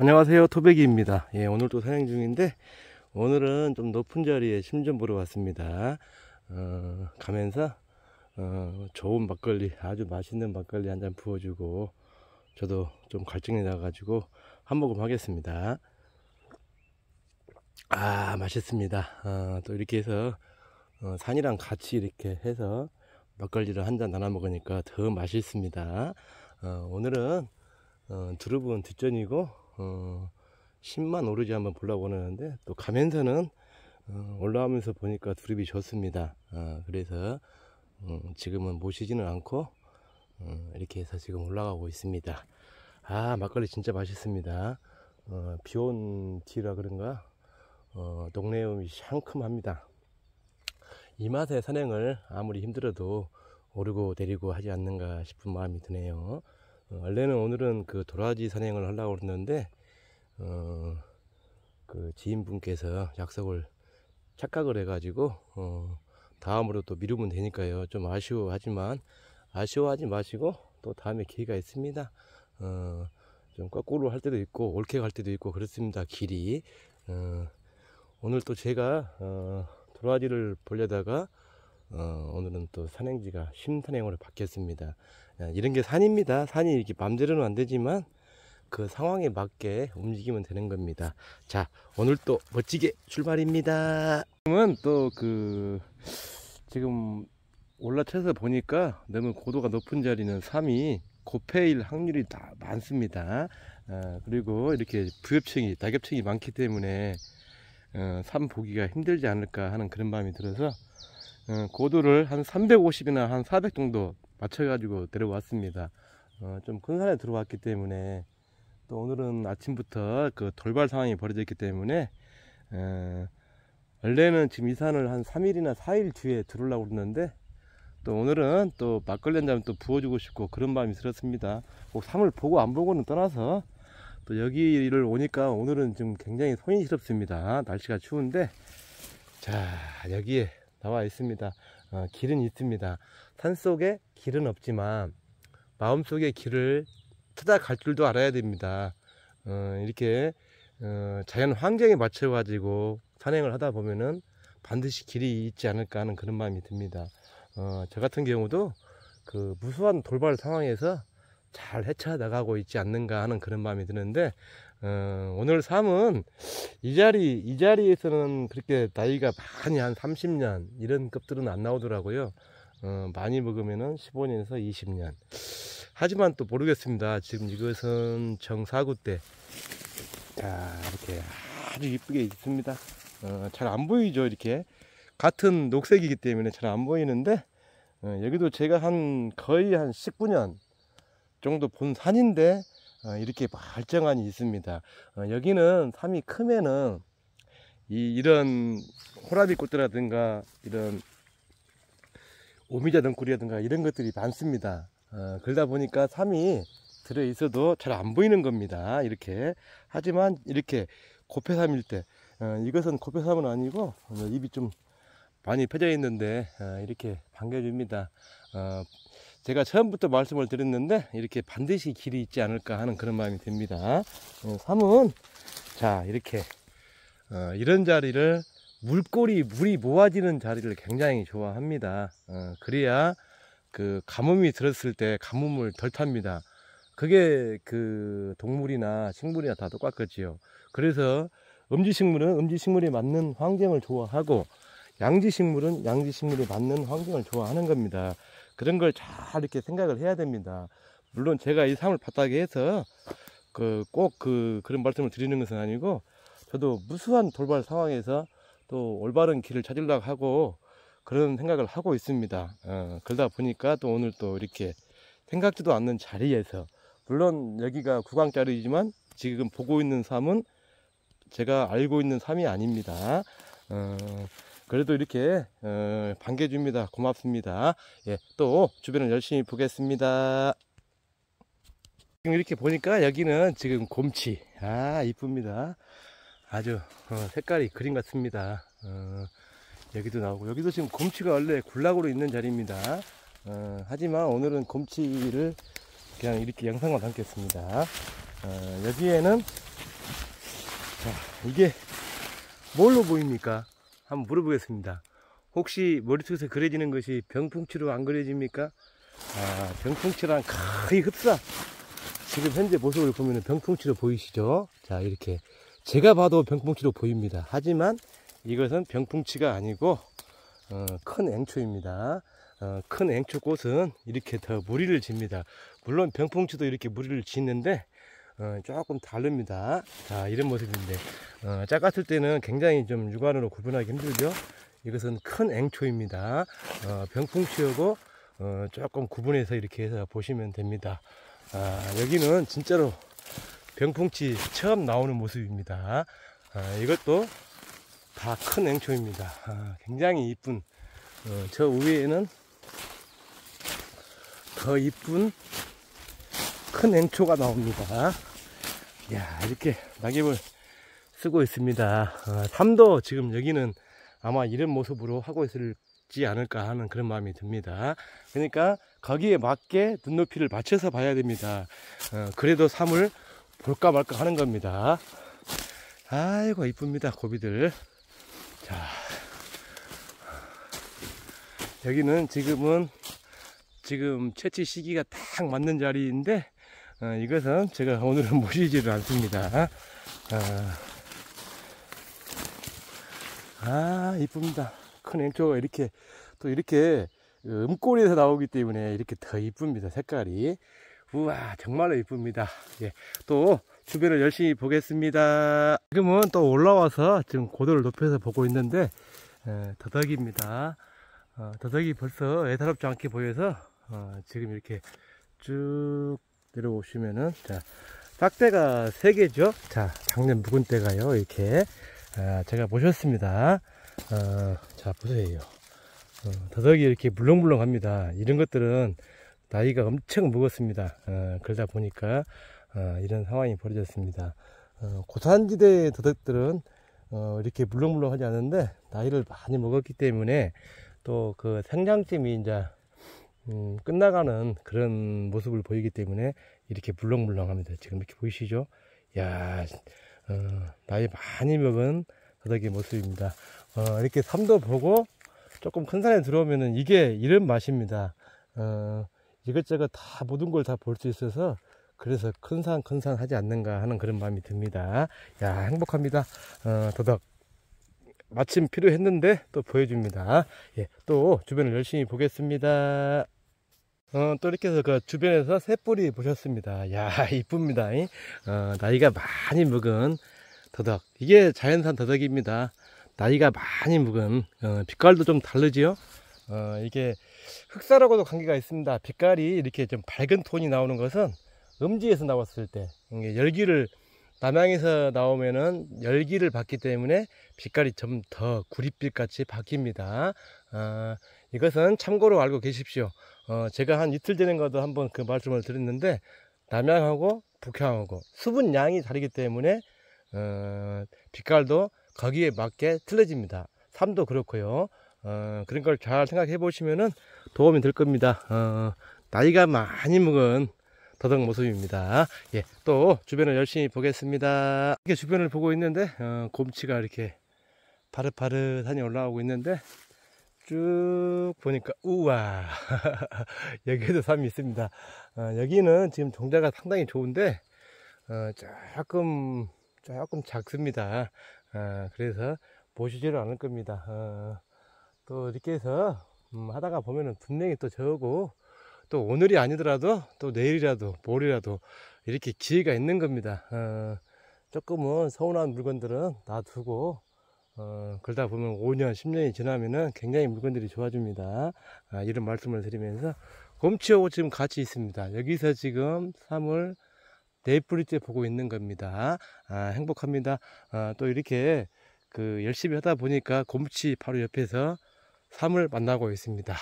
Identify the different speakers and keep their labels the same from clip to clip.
Speaker 1: 안녕하세요 토백이입니다 예, 오늘도 산행 중인데 오늘은 좀 높은 자리에 심전 보러 왔습니다 어, 가면서 어, 좋은 막걸리 아주 맛있는 막걸리 한 잔 부어주고 저도 좀 갈증이 나가지고 한 모금 하겠습니다 아 맛있습니다 어, 또 이렇게 해서 어, 산이랑 같이 이렇게 해서 막걸리를 한 잔 나눠 먹으니까 더 맛있습니다 어, 오늘은 어, 두릅은 뒷전이고 10만 어, 오르지 한번 보려고 하는데 또 가면서는 어, 올라오면서 보니까 두릅이 좋습니다. 어, 그래서 음, 지금은 모시지는 않고 음, 이렇게 해서 지금 올라가고 있습니다. 아 막걸리 진짜 맛있습니다. 어, 비온 뒤라 그런가 어, 동네음이 상큼합니다. 이 맛의 선행을 아무리 힘들어도 오르고 내리고 하지 않는가 싶은 마음이 드네요. 어, 원래는 오늘은 그 도라지 산행을 하려고 했는데 어, 그 지인분께서 약속을 착각을 해가지고 어, 다음으로 또 미루면 되니까요 좀 아쉬워하지만 아쉬워하지 마시고 또 다음에 기회가 있습니다 어, 좀 거꾸로 할 때도 있고 옳게 갈 때도 있고 그렇습니다 길이 어, 오늘 또 제가 어, 도라지를 보려다가 어, 오늘은 또 산행지가 심산행으로 바뀌었습니다 예, 이런 게 산입니다. 산이 이렇게 맘대로는안 되지만 그 상황에 맞게 움직이면 되는 겁니다. 자, 오늘 또 멋지게 출발입니다. 지금은 또 그 지금 올라쳐서 보니까 너무 고도가 높은 자리는 삼이 고패일 확률이 다 많습니다. 어, 그리고 이렇게 부엽층이 다엽층이 많기 때문에 어, 삶 보기가 힘들지 않을까 하는 그런 마음이 들어서 어, 고도를 한 350이나 한 400 정도 맞춰가지고 데려왔습니다. 어, 좀큰산에 들어왔기 때문에 또 오늘은 아침부터 그 돌발 상황이 벌어져 있기 때문에 에, 어, 원래는 지금 이산을 한 3일이나 4일 뒤에 들으려고 했는데또 오늘은 또 막걸리 한잔또 부어주고 싶고 그런 마음이 들었습니다. 꼭 산을 보고 안 보고는 떠나서 또 여기를 오니까 오늘은 좀 굉장히 손이 시럽습니다 날씨가 추운데 자 여기에 나와 있습니다. 어, 길은 있습니다. 산 속에 길은 없지만 마음 속에 길을 찾아갈 줄도 알아야 됩니다. 어, 이렇게 어, 자연 환경에 맞춰 가지고 산행을 하다 보면은 반드시 길이 있지 않을까 하는 그런 마음이 듭니다. 어, 저 같은 경우도 그 무수한 돌발 상황에서 잘 헤쳐 나가고 있지 않는가 하는 그런 마음이 드는데 어, 오늘 삶은 이 자리 이 자리에서는 그렇게 나이가 많이 한 30년 이런 급들은 안 나오더라고요. 어, 많이 먹으면은 15년에서 20년. 하지만 또 모르겠습니다. 지금 이것은 정사구 때. 자, 이렇게 아주 이쁘게 있습니다. 어, 잘안 보이죠, 이렇게. 같은 녹색이기 때문에 잘 안 보이는데, 어, 여기도 제가 한 거의 한 19년 정도 본 산인데, 어, 이렇게 발정한이 있습니다. 어, 여기는 삼이 크면은 이 이런 호라비 꽃이라든가 이런 오미자 덩굴이라든가 이런 것들이 많습니다. 어, 그러다 보니까 삼이 들어 있어도 잘 안 보이는 겁니다. 이렇게 하지만 이렇게 고패삼일 때 이것은 고패삼은 아니고 입이 좀 많이 펴져 있는데 이렇게 반겨줍니다. 제가 처음부터 말씀을 드렸는데 이렇게 반드시 길이 있지 않을까 하는 그런 마음이 듭니다. 네, 삼은 자 이렇게 어, 이런 자리를 물꼬리 물이 모아지는 자리를 굉장히 좋아합니다. 어, 그래야 그 가뭄이 들었을 때 가뭄을 덜 탑니다. 그게 그 동물이나 식물이나 다 똑같거지요. 그래서 음지식물은 음지식물이 맞는 환경을 좋아하고 양지식물은 양지식물이 맞는 환경을 좋아하는 겁니다. 그런 걸 잘 이렇게 생각을 해야 됩니다. 물론 제가 이 삶을 바닥에 해서 그꼭그 그, 그런 말씀을 드리는 것은 아니고 저도 무수한 돌발 상황에서 또 올바른 길을 찾으려고 하고 그런 생각을 하고 있습니다. 어, 그러다 보니까 또 오늘 또 이렇게 생각지도 않는 자리에서 물론 여기가 구강자리이지만 지금 보고 있는 삶은 제가 알고 있는 삶이 아닙니다. 어, 그래도 이렇게 어, 반겨줍니다. 고맙습니다. 예, 또 주변을 열심히 보겠습니다. 지금 이렇게 보니까 여기는 지금 곰치. 아, 이쁩니다. 아주 어, 색깔이 그림 같습니다. 어, 여기도 나오고 여기도 지금 곰치가 원래 군락으로 있는 자리입니다. 어, 하지만 오늘은 곰치를 그냥 이렇게 영상과 담겠습니다. 어, 여기에는 자, 이게 뭘로 보입니까? 한번 물어보겠습니다. 혹시 머리속에서 그려지는 것이 병풍치로 안 그려집니까? 아, 병풍치랑 거의 흡사. 지금 현재 모습을 보면 병풍치로 보이시죠? 자, 이렇게. 제가 봐도 병풍치로 보입니다. 하지만 이것은 병풍치가 아니고, 어, 큰 앵초입니다. 어, 큰 앵초꽃은 이렇게 더 무리를 집니다. 물론 병풍치도 이렇게 무리를 짓는데, 어, 조금 다릅니다 자 이런 모습인데 어, 작았을 때는 굉장히 좀 육안으로 구분하기 힘들죠 이것은 큰 앵초입니다 어, 병풍치하고 어, 조금 구분해서 이렇게 해서 보시면 됩니다 아, 여기는 진짜로 병풍치 처음 나오는 모습입니다 아, 이것도 다 큰 앵초입니다 아, 굉장히 이쁜 어, 저 위에는 더 이쁜 큰 앵초가 나옵니다 야 이렇게 낙엽을 쓰고 있습니다 아, 삶도 지금 여기는 아마 이런 모습으로 하고 있을지 않을까 하는 그런 마음이 듭니다 그러니까 거기에 맞게 눈높이를 맞춰서 봐야 됩니다 어, 그래도 삶을 볼까 말까 하는 겁니다 아이고 이쁩니다 고비들 자 여기는 지금은 지금 채취 시기가 딱 맞는 자리인데 어, 이것은 제가 오늘은 모시지를 않습니다. 어, 아, 이쁩니다. 큰 앵초가 이렇게, 또 이렇게 음골에서 나오기 때문에 이렇게 더 이쁩니다. 색깔이. 우와, 정말로 이쁩니다. 예. 또 주변을 열심히 보겠습니다. 지금은 또 올라와서 지금 고도를 높여서 보고 있는데, 예, 더덕입니다. 어, 더덕이 어, 벌써 애사롭지 않게 보여서, 어, 지금 이렇게 쭉 내려오시면은 자딱대가 3개죠 자 작년 묵은 때가요 이렇게 아, 제가 보셨습니다 어, 자 보세요 어, 더덕이 이렇게 물렁물렁 합니다 이런 것들은 나이가 엄청 묵었습니다 어, 그러다 보니까 어, 이런 상황이 벌어졌습니다 어, 고산지대의 더덕들은 어, 이렇게 물렁물렁하지 않은데 나이를 많이 먹었기 때문에 또 그 생장점이 이제 음, 끝나가는 그런 모습을 보이기 때문에 이렇게 물렁물렁합니다. 지금 이렇게 보이시죠? 야 어, 나이 많이 먹은 더덕의 모습입니다. 어, 이렇게 삼도 보고 조금 큰 산에 들어오면은 이게 이런 맛입니다. 어, 이것저것 다 모든 걸 다 볼 수 있어서 그래서 큰 산 큰 산 하지 않는가 하는 그런 마음이 듭니다. 야 행복합니다. 어, 더덕 마침 필요했는데 또 보여줍니다. 예, 또 주변을 열심히 보겠습니다. 어, 또 이렇게 해서 그 주변에서 새뿌리 보셨습니다. 야 이쁩니다. 어, 나이가 많이 묵은 더덕. 이게 자연산 더덕입니다. 나이가 많이 묵은 어, 빛깔도 좀 다르지요. 어, 이게 흑사라고도 관계가 있습니다. 빛깔이 이렇게 좀 밝은 톤이 나오는 것은 음지에서 나왔을 때 음, 열기를 남양에서 나오면은 열기를 받기 때문에 빛깔이 좀 더 구릿빛 같이 바뀝니다. 어, 이것은 참고로 알고 계십시오. 어, 제가 한 이틀 되는 것도 한번 그 말씀을 드렸는데 남양하고 북향하고 수분 양이 다르기 때문에 어, 빛깔도 거기에 맞게 틀려집니다. 삶도 그렇고요. 어, 그런 걸 잘 생각해 보시면은 도움이 될 겁니다. 어, 나이가 많이 먹은 더덕 모습입니다. 예, 또 주변을 열심히 보겠습니다. 이렇게 주변을 보고 있는데 어, 곰치가 이렇게 파릇파릇하니 올라오고 있는데 쭉 보니까 우와 여기에도 삶이 있습니다. 어, 여기는 지금 종자가 상당히 좋은데 어, 조금 조금 작습니다. 어, 그래서 보시지를 않을 겁니다. 어, 또 이렇게 해서 음, 하다가 보면은 분명히 또 저고 또 오늘이 아니더라도 또 내일이라도 모레라도 이렇게 기회가 있는 겁니다. 어, 조금은 서운한 물건들은 놔두고 어, 그러다 보면 5년, 10년이 지나면은 굉장히 물건들이 좋아집니다. 아, 이런 말씀을 드리면서 곰치하고 지금 같이 있습니다. 여기서 지금 3월 네이 뿌리째 보고 있는 겁니다. 아, 행복합니다. 아, 또 이렇게 그 열심히 하다 보니까 곰치 바로 옆에서 3을 만나고 있습니다.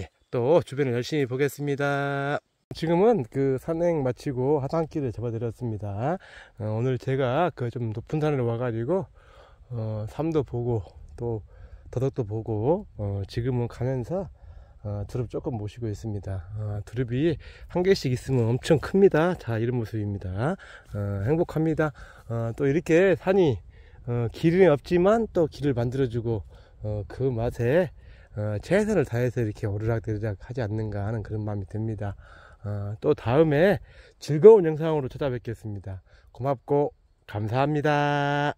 Speaker 1: 예, 또 주변을 열심히 보겠습니다. 지금은 그 산행 마치고 하산길을 잡아드렸습니다. 어, 오늘 제가 그 좀 높은 산으로 와가지고 어, 삶도 보고 또 더덕도 보고 어, 지금은 가면서 어, 드릅 조금 모시고 있습니다. 어, 드릅이 한 개씩 있으면 엄청 큽니다. 자 이런 모습입니다. 어, 행복합니다. 어, 또 이렇게 산이 어, 길은 없지만 또 길을 만들어주고 어, 그 맛에 어, 최선을 다해서 이렇게 오르락내리락 하지 않는가 하는 그런 마음이 듭니다. 어, 또 다음에 즐거운 영상으로 찾아뵙겠습니다. 고맙고 감사합니다.